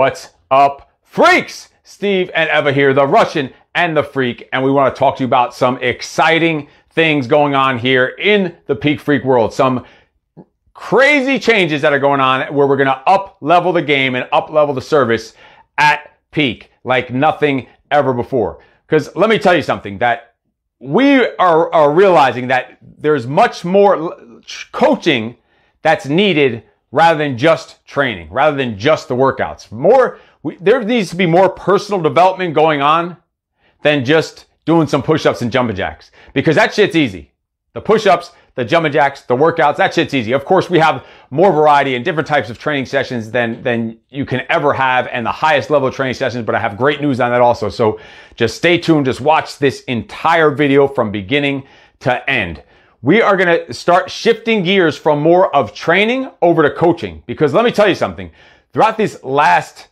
What's up, freaks? Steve and Eva here, the Russian and the freak, and we want to talk to you about some exciting things going on here in the peak freak world. Some crazy changes that are going on where we're going to up level the game and up level the service at peak like nothing ever before. Because let me tell you something that we are, are realizing that there's much more coaching that's needed rather than just training, rather than just the workouts. More, we, there needs to be more personal development going on than just doing some push-ups and jumping jacks because that shit's easy. The push-ups, the jumping jacks, the workouts, that shit's easy. Of course, we have more variety and different types of training sessions than, than you can ever have and the highest level training sessions, but I have great news on that also. So just stay tuned. Just watch this entire video from beginning to end we are going to start shifting gears from more of training over to coaching. Because let me tell you something, throughout these last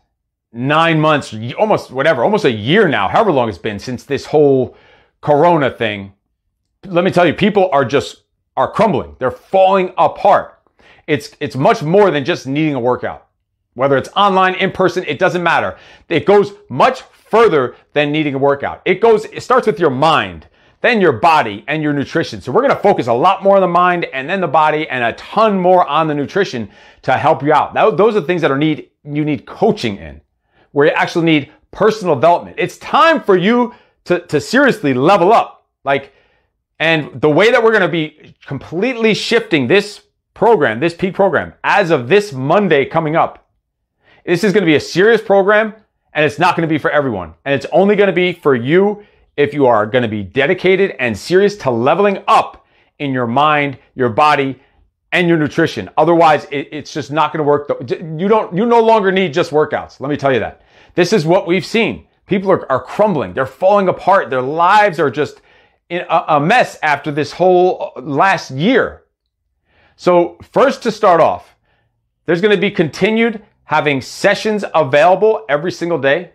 nine months, almost whatever, almost a year now, however long it's been since this whole corona thing, let me tell you, people are just are crumbling. They're falling apart. It's it's much more than just needing a workout. Whether it's online, in person, it doesn't matter. It goes much further than needing a workout. It goes it starts with your mind then your body and your nutrition. So we're going to focus a lot more on the mind and then the body and a ton more on the nutrition to help you out. Now, those are the things that are need, you need coaching in where you actually need personal development. It's time for you to, to seriously level up. Like, and the way that we're going to be completely shifting this program, this peak program, as of this Monday coming up, this is going to be a serious program and it's not going to be for everyone. And it's only going to be for you if you are going to be dedicated and serious to leveling up in your mind, your body, and your nutrition. Otherwise, it, it's just not going to work. You don't, you no longer need just workouts. Let me tell you that. This is what we've seen. People are, are crumbling. They're falling apart. Their lives are just in a, a mess after this whole uh, last year. So first to start off, there's going to be continued having sessions available every single day.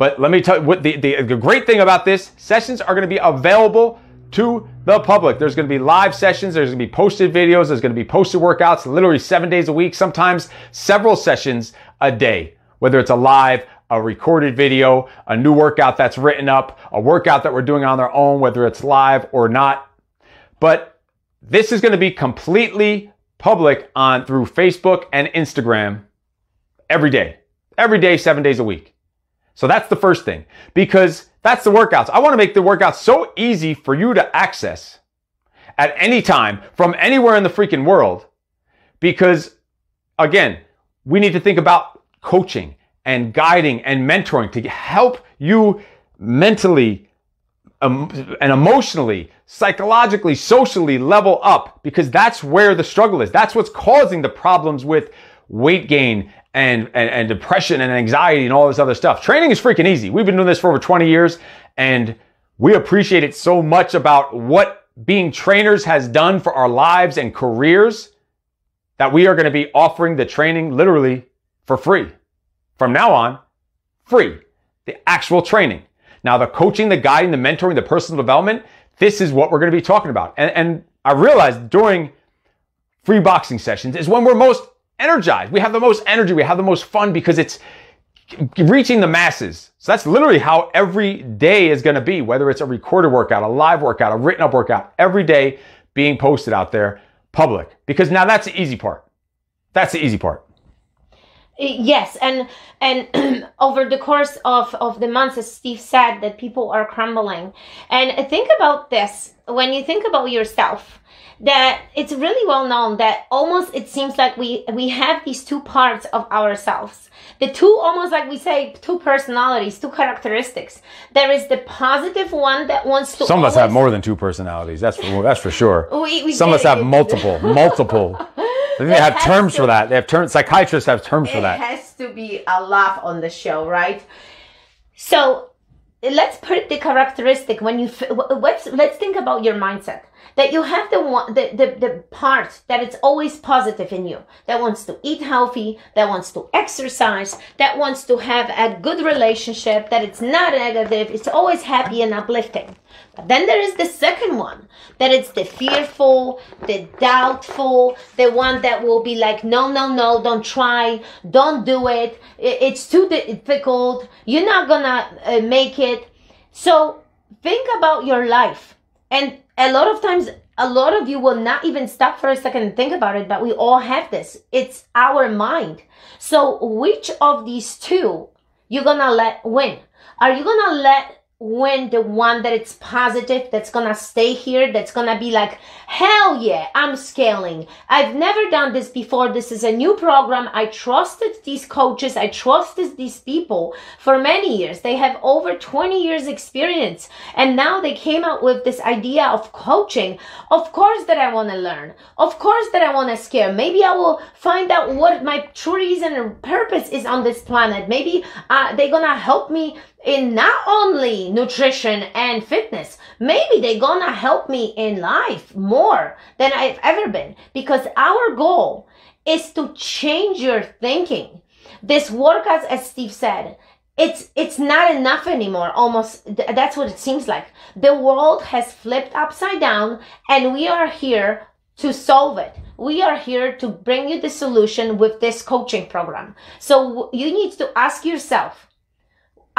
But let me tell you what the, the, the great thing about this sessions are going to be available to the public. There's going to be live sessions. There's going to be posted videos. There's going to be posted workouts literally seven days a week, sometimes several sessions a day, whether it's a live, a recorded video, a new workout that's written up, a workout that we're doing on their own, whether it's live or not. But this is going to be completely public on through Facebook and Instagram every day, every day, seven days a week. So that's the first thing because that's the workouts. I want to make the workouts so easy for you to access at any time from anywhere in the freaking world because again, we need to think about coaching and guiding and mentoring to help you mentally um, and emotionally, psychologically, socially level up because that's where the struggle is. That's what's causing the problems with weight gain and, and, and depression and anxiety and all this other stuff. Training is freaking easy. We've been doing this for over 20 years and we appreciate it so much about what being trainers has done for our lives and careers that we are going to be offering the training literally for free. From now on, free. The actual training. Now, the coaching, the guiding, the mentoring, the personal development, this is what we're going to be talking about. And, and I realized during free boxing sessions is when we're most energized. We have the most energy. We have the most fun because it's reaching the masses. So that's literally how every day is going to be, whether it's a recorded workout, a live workout, a written up workout, every day being posted out there public. Because now that's the easy part. That's the easy part. Yes, and and over the course of of the months, as Steve said, that people are crumbling. And think about this: when you think about yourself that it's really well known that almost it seems like we we have these two parts of ourselves the two almost like we say two personalities two characteristics there is the positive one that wants to some of us have more than two personalities that's for, that's for sure we, we some of us have multiple multiple they have terms for that they have terms psychiatrists have terms for that it has to be a laugh on the show right so let's put the characteristic when you let's let's think about your mindset that you have the one the, the, the part that it's always positive in you that wants to eat healthy that wants to exercise that wants to have a good relationship that it's not negative it's always happy and uplifting but then there is the second one that it's the fearful the doubtful the one that will be like no no no don't try don't do it it's too difficult you're not gonna uh, make it so think about your life and a lot of times, a lot of you will not even stop for a second and think about it, but we all have this. It's our mind. So, which of these two you're gonna let win? Are you gonna let when the one that it's positive that's gonna stay here that's gonna be like hell yeah i'm scaling i've never done this before this is a new program i trusted these coaches i trusted these people for many years they have over 20 years experience and now they came out with this idea of coaching of course that i want to learn of course that i want to scale maybe i will find out what my true reason and purpose is on this planet maybe uh, they're gonna help me in not only nutrition and fitness. Maybe they're gonna help me in life more than I've ever been because our goal is to change your thinking. This workout, as Steve said, it's it's not enough anymore almost that's what it seems like the world has flipped upside down and we are here to solve it we are here to bring you the solution with this coaching program so you need to ask yourself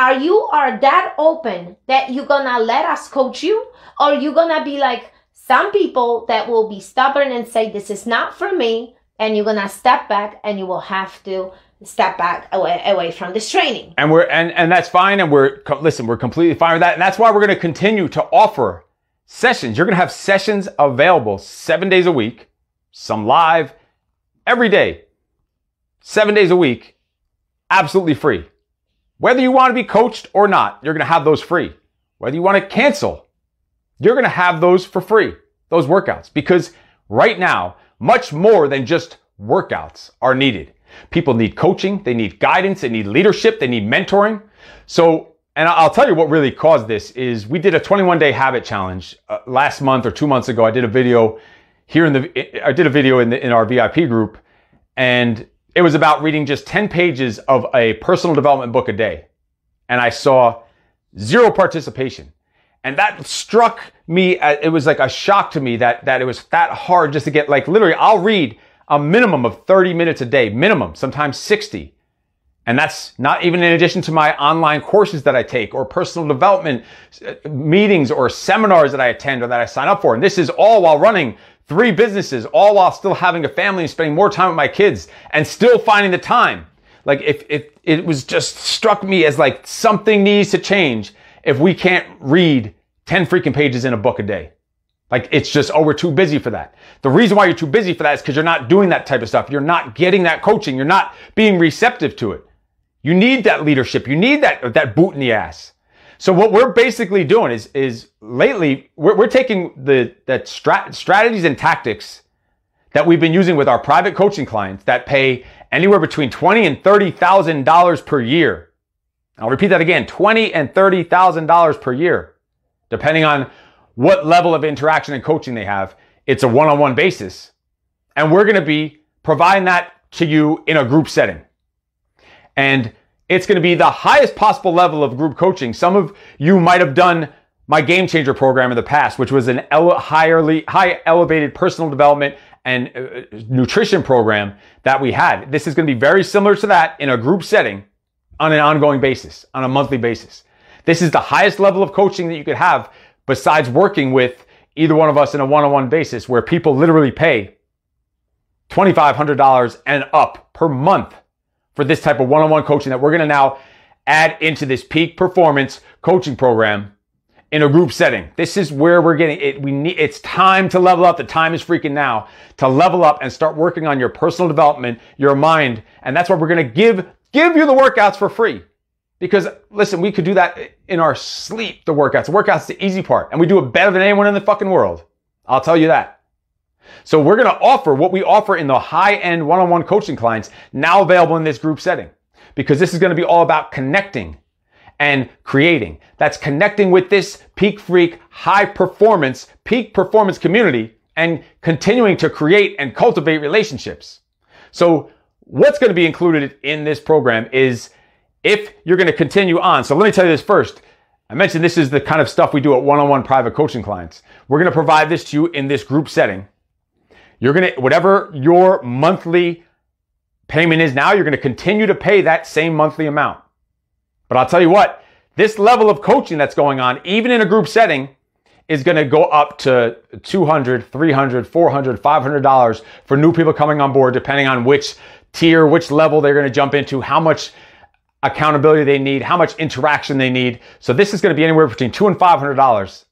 are you are that open that you're gonna let us coach you or you're gonna be like some people that will be stubborn and say this is not for me and you're gonna step back and you will have to step back away, away from this training and we're and and that's fine and we're listen we're completely fine with that and that's why we're gonna continue to offer sessions you're gonna have sessions available seven days a week some live every day seven days a week absolutely free whether you want to be coached or not, you're going to have those free. Whether you want to cancel, you're going to have those for free, those workouts, because right now, much more than just workouts are needed. People need coaching. They need guidance. They need leadership. They need mentoring. So, and I'll tell you what really caused this is we did a 21 day habit challenge uh, last month or two months ago. I did a video here in the, I did a video in the, in our VIP group and it was about reading just 10 pages of a personal development book a day. And I saw zero participation. And that struck me. Uh, it was like a shock to me that, that it was that hard just to get like literally, I'll read a minimum of 30 minutes a day, minimum, sometimes 60. And that's not even in addition to my online courses that I take or personal development uh, meetings or seminars that I attend or that I sign up for. And this is all while running three businesses, all while still having a family and spending more time with my kids and still finding the time. Like if, if it was just struck me as like something needs to change if we can't read 10 freaking pages in a book a day. Like it's just, oh, we're too busy for that. The reason why you're too busy for that is because you're not doing that type of stuff. You're not getting that coaching. You're not being receptive to it. You need that leadership. You need that, that boot in the ass. So what we're basically doing is is lately we're, we're taking the that strat, strategies and tactics that we've been using with our private coaching clients that pay anywhere between twenty and thirty thousand dollars per year. I'll repeat that again: twenty and thirty thousand dollars per year, depending on what level of interaction and coaching they have. It's a one-on-one basis, and we're going to be providing that to you in a group setting. And it's going to be the highest possible level of group coaching. Some of you might have done my game changer program in the past, which was an ele- highly, high elevated personal development and uh, nutrition program that we had. This is going to be very similar to that in a group setting on an ongoing basis, on a monthly basis. This is the highest level of coaching that you could have besides working with either one of us in a one-on-one basis where people literally pay $2,500 and up per month for this type of one-on-one coaching that we're going to now add into this peak performance coaching program in a group setting. This is where we're getting it. We need, it's time to level up. The time is freaking now to level up and start working on your personal development, your mind. And that's why we're going to give, give you the workouts for free. Because listen, we could do that in our sleep, the workouts. The workouts, the easy part. And we do it better than anyone in the fucking world. I'll tell you that. So we're going to offer what we offer in the high end one on one coaching clients now available in this group setting because this is going to be all about connecting and creating. That's connecting with this peak freak, high performance, peak performance community and continuing to create and cultivate relationships. So what's going to be included in this program is if you're going to continue on. So let me tell you this first. I mentioned this is the kind of stuff we do at one-on-one private coaching clients. We're going to provide this to you in this group setting you're going to, whatever your monthly payment is now, you're going to continue to pay that same monthly amount. But I'll tell you what, this level of coaching that's going on, even in a group setting, is going to go up to 200 300 400 500 dollars for new people coming on board depending on which tier which level they're going to jump into how much accountability they need how much interaction they need so this is going to be anywhere between two and five hundred dollars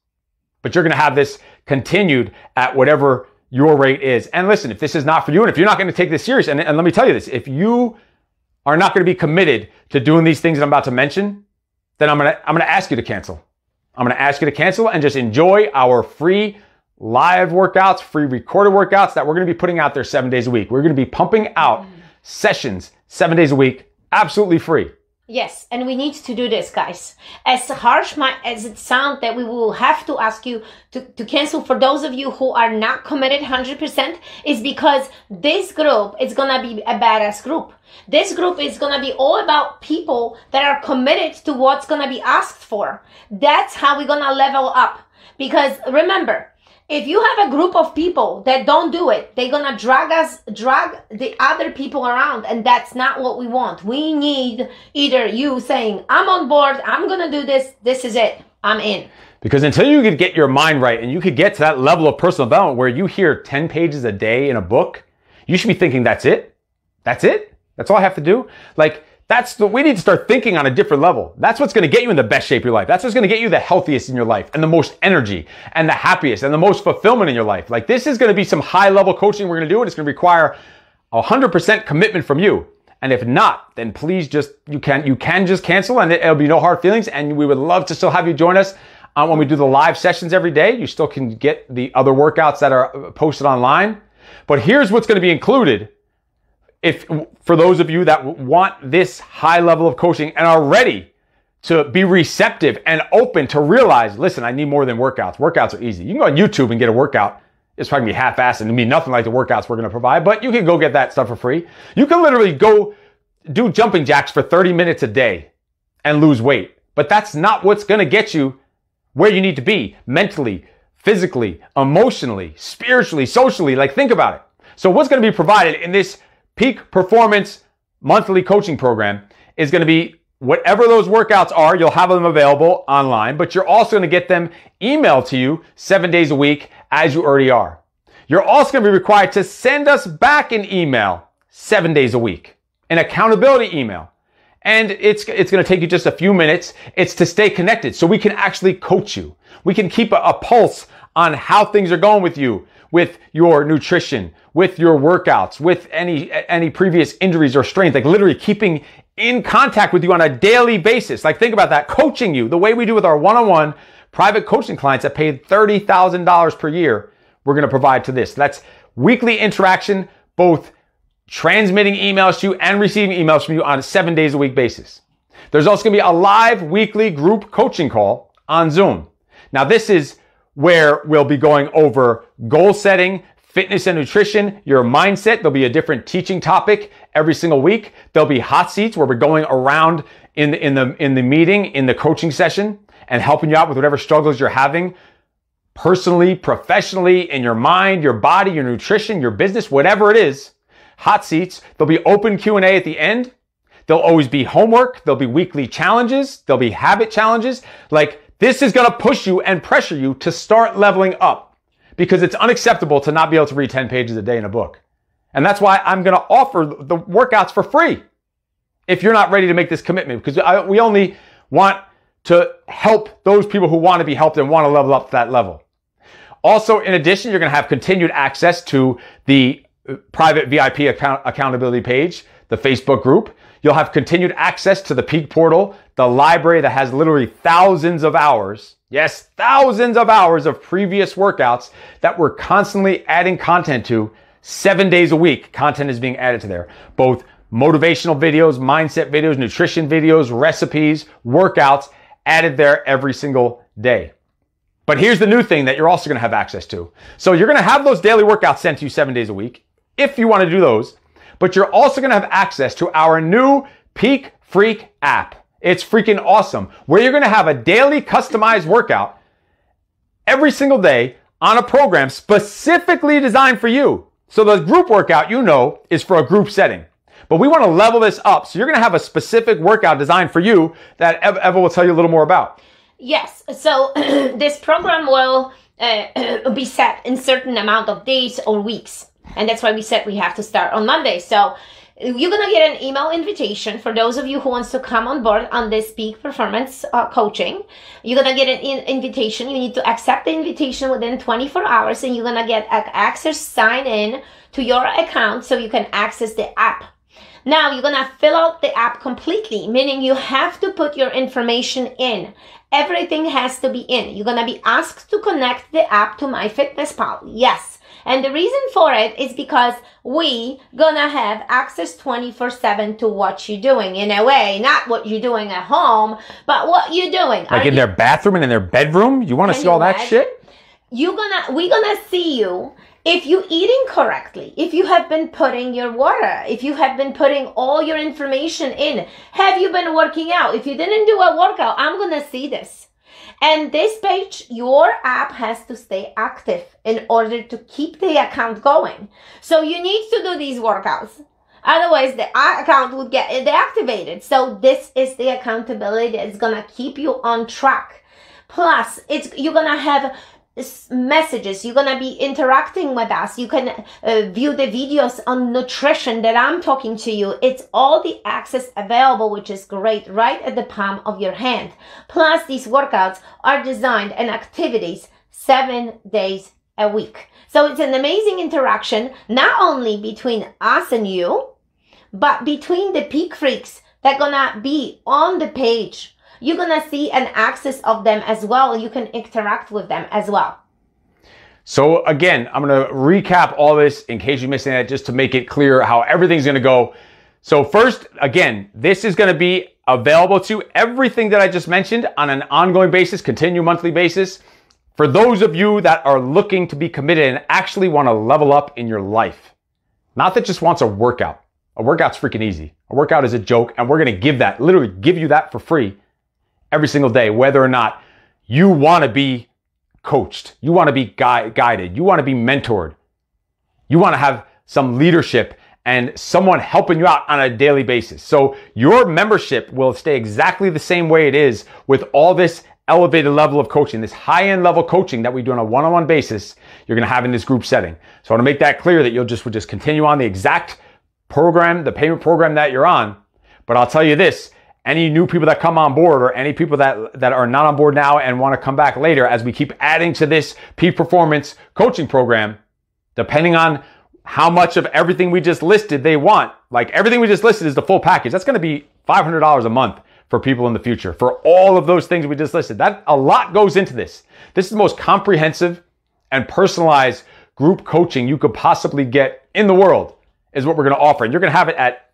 but you're going to have this continued at whatever your rate is. And listen, if this is not for you, and if you're not going to take this serious, and, and let me tell you this, if you are not going to be committed to doing these things that I'm about to mention, then I'm going to, I'm going to ask you to cancel. I'm going to ask you to cancel and just enjoy our free live workouts, free recorded workouts that we're going to be putting out there seven days a week. We're going to be pumping out mm. sessions seven days a week, absolutely free. Yes, and we need to do this, guys. As harsh my, as it sounds that we will have to ask you to, to cancel for those of you who are not committed 100% is because this group is going to be a badass group. This group is going to be all about people that are committed to what's going to be asked for. That's how we're going to level up. Because remember, if you have a group of people that don't do it they're gonna drag us drag the other people around and that's not what we want we need either you saying i'm on board i'm gonna do this this is it i'm in because until you could get your mind right and you could get to that level of personal development where you hear 10 pages a day in a book you should be thinking that's it that's it that's all i have to do like that's the, we need to start thinking on a different level. That's what's gonna get you in the best shape of your life. That's what's gonna get you the healthiest in your life and the most energy and the happiest and the most fulfillment in your life. Like this is gonna be some high level coaching we're gonna do and it's gonna require 100% commitment from you. And if not, then please just, you can, you can just cancel and it'll be no hard feelings. And we would love to still have you join us uh, when we do the live sessions every day. You still can get the other workouts that are posted online. But here's what's gonna be included if for those of you that want this high level of coaching and are ready to be receptive and open to realize, listen, I need more than workouts. Workouts are easy. You can go on YouTube and get a workout. It's probably gonna be half-assed and be nothing like the workouts we're gonna provide, but you can go get that stuff for free. You can literally go do jumping jacks for 30 minutes a day and lose weight. But that's not what's gonna get you where you need to be mentally, physically, emotionally, spiritually, socially. Like think about it. So what's gonna be provided in this peak performance monthly coaching program is going to be whatever those workouts are, you'll have them available online, but you're also going to get them emailed to you seven days a week as you already are. You're also going to be required to send us back an email seven days a week, an accountability email. And it's, it's going to take you just a few minutes. It's to stay connected so we can actually coach you. We can keep a, a pulse on how things are going with you, with your nutrition, with your workouts, with any any previous injuries or strains, like literally keeping in contact with you on a daily basis. Like think about that, coaching you the way we do with our one-on-one private coaching clients that paid $30,000 per year. We're going to provide to this. That's weekly interaction, both transmitting emails to you and receiving emails from you on a 7 days a week basis. There's also going to be a live weekly group coaching call on Zoom. Now this is where we'll be going over goal setting, fitness and nutrition, your mindset. There'll be a different teaching topic every single week. There'll be hot seats where we're going around in the, in the, in the meeting, in the coaching session and helping you out with whatever struggles you're having personally, professionally, in your mind, your body, your nutrition, your business, whatever it is. Hot seats. There'll be open Q&A at the end. There'll always be homework. There'll be weekly challenges. There'll be habit challenges. Like this is going to push you and pressure you to start leveling up because it's unacceptable to not be able to read 10 pages a day in a book. And that's why I'm going to offer the workouts for free if you're not ready to make this commitment because I, we only want to help those people who want to be helped and want to level up to that level. Also, in addition, you're going to have continued access to the uh, private VIP account- accountability page, the Facebook group. You'll have continued access to the Peak Portal, the library that has literally thousands of hours, yes, thousands of hours of previous workouts that we're constantly adding content to. Seven days a week, content is being added to there, both motivational videos, mindset videos, nutrition videos, recipes, workouts added there every single day. But here's the new thing that you're also going to have access to. So you're going to have those daily workouts sent to you seven days a week if you want to do those but you're also going to have access to our new Peak Freak app. It's freaking awesome where you're going to have a daily customized workout every single day on a program specifically designed for you. So the group workout, you know, is for a group setting. But we want to level this up. So you're going to have a specific workout designed for you that Eva will tell you a little more about. Yes. So this program will uh, be set in certain amount of days or weeks. And that's why we said we have to start on Monday. So you're going to get an email invitation for those of you who wants to come on board on this peak performance uh, coaching you're going to get an in- invitation you need to accept the invitation within 24 hours and you're going to get access sign in to your account so you can access the app now you're going to fill out the app completely meaning you have to put your information in everything has to be in you're going to be asked to connect the app to MyFitnessPal. yes and the reason for it is because we gonna have access 24 7 to what you're doing in a way, not what you're doing at home, but what you're doing. Like Are in you, their bathroom and in their bedroom? You wanna see all that imagine? shit? You gonna, we gonna see you if you eating correctly. if you have been putting your water, if you have been putting all your information in, have you been working out? If you didn't do a workout, I'm gonna see this. And this page, your app has to stay active in order to keep the account going. So you need to do these workouts. Otherwise, the account would get deactivated. So this is the accountability that's gonna keep you on track. Plus, it's you're gonna have messages. You're going to be interacting with us. You can uh, view the videos on nutrition that I'm talking to you. It's all the access available, which is great right at the palm of your hand. Plus these workouts are designed and activities seven days a week. So it's an amazing interaction, not only between us and you, but between the peak freaks that gonna be on the page you're going to see an access of them as well. You can interact with them as well. So again, I'm going to recap all this in case you're missing that just to make it clear how everything's going to go. So first, again, this is going to be available to everything that I just mentioned on an ongoing basis, continue monthly basis. For those of you that are looking to be committed and actually want to level up in your life, not that just wants a workout. A workout's freaking easy. A workout is a joke, and we're going to give that, literally give you that for free every single day, whether or not you want to be coached, you want to be gui- guided, you want to be mentored, you want to have some leadership and someone helping you out on a daily basis. So your membership will stay exactly the same way it is with all this elevated level of coaching, this high end level coaching that we do on a one on one basis, you're going to have in this group setting. So I want to make that clear that you'll just, will just continue on the exact program, the payment program that you're on. But I'll tell you this, any new people that come on board or any people that, that are not on board now and want to come back later as we keep adding to this peak performance coaching program, depending on how much of everything we just listed they want. Like everything we just listed is the full package. That's going to be $500 a month for people in the future for all of those things we just listed. That a lot goes into this. This is the most comprehensive and personalized group coaching you could possibly get in the world is what we're going to offer. And you're going to have it at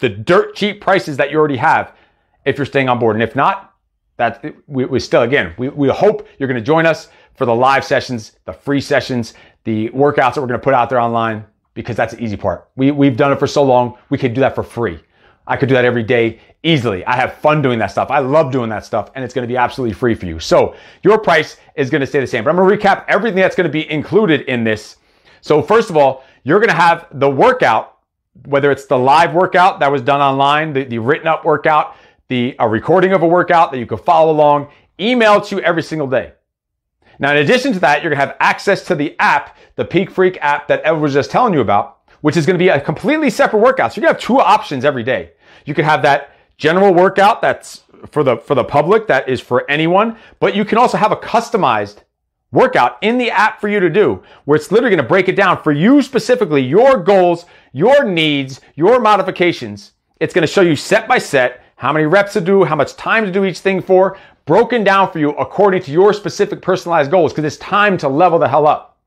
the dirt cheap prices that you already have if you're staying on board. And if not, that we, we still, again, we, we hope you're going to join us for the live sessions, the free sessions, the workouts that we're going to put out there online, because that's the easy part. We, we've done it for so long, we could do that for free. I could do that every day easily. I have fun doing that stuff. I love doing that stuff, and it's going to be absolutely free for you. So your price is going to stay the same. But I'm going to recap everything that's going to be included in this. So first of all, you're going to have the workout, whether it's the live workout that was done online, the, the written up workout, the a recording of a workout that you can follow along emailed to you every single day. Now, in addition to that, you're gonna have access to the app, the Peak Freak app that Ed was just telling you about, which is gonna be a completely separate workout. So you're gonna have two options every day. You can have that general workout that's for the for the public, that is for anyone, but you can also have a customized workout in the app for you to do where it's literally going to break it down for you specifically, your goals, your needs, your modifications. It's going to show you set by set how many reps to do, how much time to do each thing for, broken down for you according to your specific personalized goals, because it's time to level the hell up.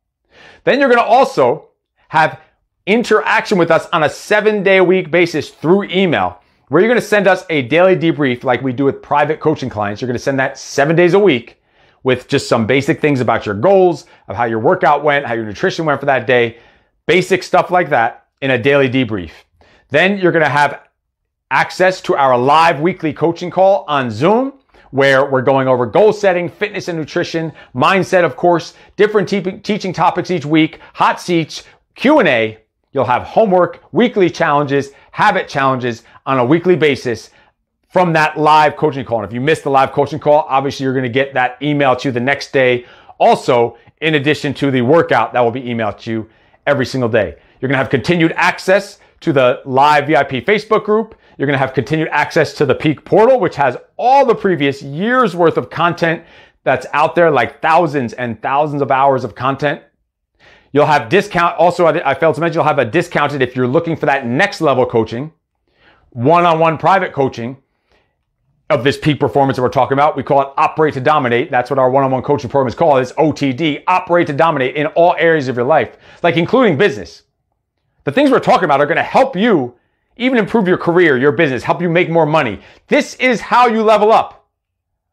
Then you're gonna also have interaction with us on a seven day a week basis through email, where you're gonna send us a daily debrief like we do with private coaching clients. You're gonna send that seven days a week with just some basic things about your goals, of how your workout went, how your nutrition went for that day, basic stuff like that in a daily debrief. Then you're gonna have access to our live weekly coaching call on Zoom where we're going over goal setting, fitness and nutrition, mindset, of course, different te- teaching topics each week, hot seats, Q&A. You'll have homework, weekly challenges, habit challenges on a weekly basis from that live coaching call. And if you missed the live coaching call, obviously you're going to get that email to you the next day. Also, in addition to the workout that will be emailed to you every single day. You're going to have continued access to the live VIP Facebook group you're going to have continued access to the Peak portal, which has all the previous year's worth of content that's out there, like thousands and thousands of hours of content. You'll have discount. Also, I failed to mention you'll have a discounted if you're looking for that next level coaching, one-on-one private coaching of this peak performance that we're talking about. We call it operate to dominate. That's what our one-on-one coaching program is called. It's OTD, operate to dominate in all areas of your life, like including business. The things we're talking about are going to help you even improve your career, your business, help you make more money. This is how you level up.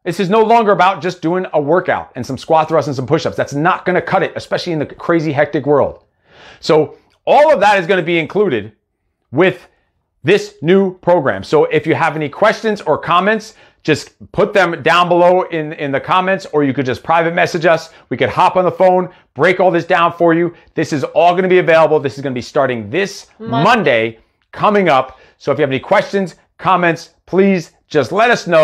This is no longer about just doing a workout and some squat thrusts and some push ups. That's not going to cut it, especially in the crazy, hectic world. So, all of that is going to be included with this new program. So, if you have any questions or comments, just put them down below in, in the comments, or you could just private message us. We could hop on the phone, break all this down for you. This is all going to be available. This is going to be starting this Monday, Monday coming up. So if you have any questions, comments, please just let us know.